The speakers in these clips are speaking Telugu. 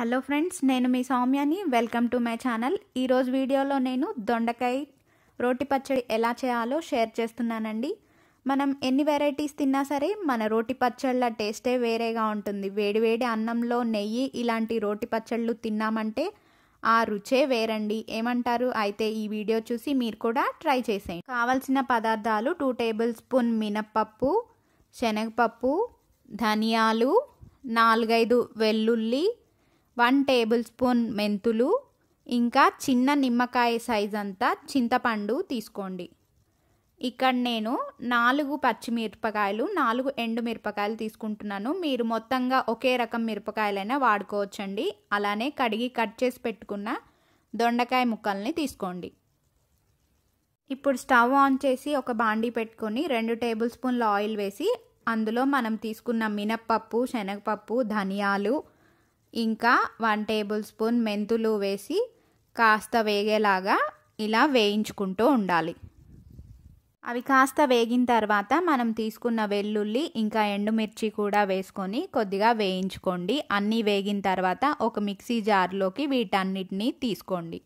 హలో ఫ్రెండ్స్ నేను మీ సౌమ్యాని వెల్కమ్ టు మై ఛానల్ ఈరోజు వీడియోలో నేను దొండకాయ రోటి పచ్చడి ఎలా చేయాలో షేర్ చేస్తున్నానండి మనం ఎన్ని వెరైటీస్ తిన్నా సరే మన రోటి పచ్చళ్ళ టేస్టే వేరేగా ఉంటుంది వేడివేడి అన్నంలో నెయ్యి ఇలాంటి రోటి పచ్చళ్ళు తిన్నామంటే ఆ రుచే వేరండి ఏమంటారు అయితే ఈ వీడియో చూసి మీరు కూడా ట్రై చేసేయండి కావలసిన పదార్థాలు టూ టేబుల్ స్పూన్ మినప్పప్పు శనగపప్పు ధనియాలు నాలుగైదు వెల్లుల్లి వన్ టేబుల్ స్పూన్ మెంతులు ఇంకా చిన్న నిమ్మకాయ సైజ్ అంతా చింతపండు తీసుకోండి ఇక్కడ నేను నాలుగు పచ్చిమిరపకాయలు నాలుగు ఎండు మిరపకాయలు తీసుకుంటున్నాను మీరు మొత్తంగా ఒకే రకం మిరపకాయలైనా వాడుకోవచ్చండి అలానే కడిగి కట్ చేసి పెట్టుకున్న దొండకాయ ముక్కల్ని తీసుకోండి ఇప్పుడు స్టవ్ ఆన్ చేసి ఒక బాండీ పెట్టుకొని రెండు టేబుల్ స్పూన్ల ఆయిల్ వేసి అందులో మనం తీసుకున్న మినప్పప్పు శనగపప్పు ధనియాలు ఇంకా వన్ టేబుల్ స్పూన్ మెంతులు వేసి కాస్త వేగేలాగా ఇలా వేయించుకుంటూ ఉండాలి అవి కాస్త వేగిన తర్వాత మనం తీసుకున్న వెల్లుల్లి ఇంకా ఎండుమిర్చి కూడా వేసుకొని కొద్దిగా వేయించుకోండి అన్నీ వేగిన తర్వాత ఒక మిక్సీ జార్లోకి వీటన్నిటినీ తీసుకోండి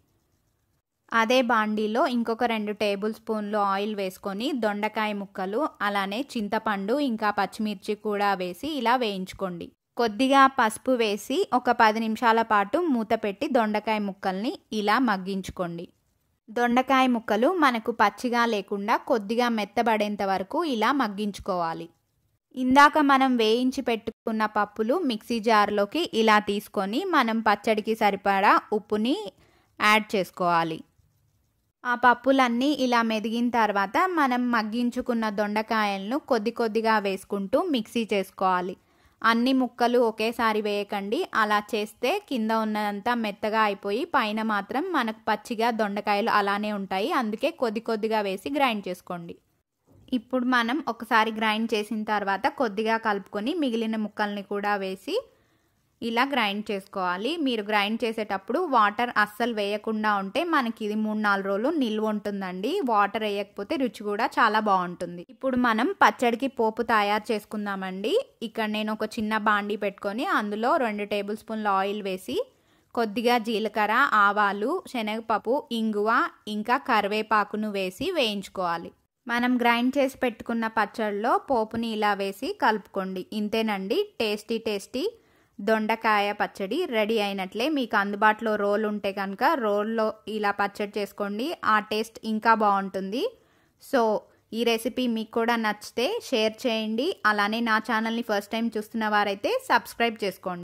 అదే బాండీలో ఇంకొక రెండు టేబుల్ స్పూన్లు ఆయిల్ వేసుకొని దొండకాయ ముక్కలు అలానే చింతపండు ఇంకా పచ్చిమిర్చి కూడా వేసి ఇలా వేయించుకోండి కొద్దిగా పసుపు వేసి ఒక పది నిమిషాల పాటు మూత పెట్టి దొండకాయ ముక్కల్ని ఇలా మగ్గించుకోండి దొండకాయ ముక్కలు మనకు పచ్చిగా లేకుండా కొద్దిగా మెత్తబడేంత వరకు ఇలా మగ్గించుకోవాలి ఇందాక మనం వేయించి పెట్టుకున్న పప్పులు మిక్సీ జార్లోకి ఇలా తీసుకొని మనం పచ్చడికి సరిపడా ఉప్పుని యాడ్ చేసుకోవాలి ఆ పప్పులన్నీ ఇలా మెదిగిన తర్వాత మనం మగ్గించుకున్న దొండకాయలను కొద్ది కొద్దిగా వేసుకుంటూ మిక్సీ చేసుకోవాలి అన్ని ముక్కలు ఒకేసారి వేయకండి అలా చేస్తే కింద ఉన్నదంతా మెత్తగా అయిపోయి పైన మాత్రం మనకు పచ్చిగా దొండకాయలు అలానే ఉంటాయి అందుకే కొద్ది కొద్దిగా వేసి గ్రైండ్ చేసుకోండి ఇప్పుడు మనం ఒకసారి గ్రైండ్ చేసిన తర్వాత కొద్దిగా కలుపుకొని మిగిలిన ముక్కల్ని కూడా వేసి ఇలా గ్రైండ్ చేసుకోవాలి మీరు గ్రైండ్ చేసేటప్పుడు వాటర్ అస్సలు వేయకుండా ఉంటే మనకి ఇది మూడు నాలుగు రోజులు నిల్వ ఉంటుందండి వాటర్ వేయకపోతే రుచి కూడా చాలా బాగుంటుంది ఇప్పుడు మనం పచ్చడికి పోపు తయారు చేసుకుందామండి ఇక్కడ నేను ఒక చిన్న బాండీ పెట్టుకొని అందులో రెండు టేబుల్ స్పూన్ల ఆయిల్ వేసి కొద్దిగా జీలకర్ర ఆవాలు శనగపప్పు ఇంగువ ఇంకా కరివేపాకును వేసి వేయించుకోవాలి మనం గ్రైండ్ చేసి పెట్టుకున్న పచ్చడిలో పోపుని ఇలా వేసి కలుపుకోండి ఇంతేనండి టేస్టీ టేస్టీ దొండకాయ పచ్చడి రెడీ అయినట్లే మీకు అందుబాటులో రోల్ ఉంటే కనుక రోల్లో ఇలా పచ్చడి చేసుకోండి ఆ టేస్ట్ ఇంకా బాగుంటుంది సో ఈ రెసిపీ మీకు కూడా నచ్చితే షేర్ చేయండి అలానే నా ఛానల్ని ఫస్ట్ టైం చూస్తున్న వారైతే సబ్స్క్రైబ్ చేసుకోండి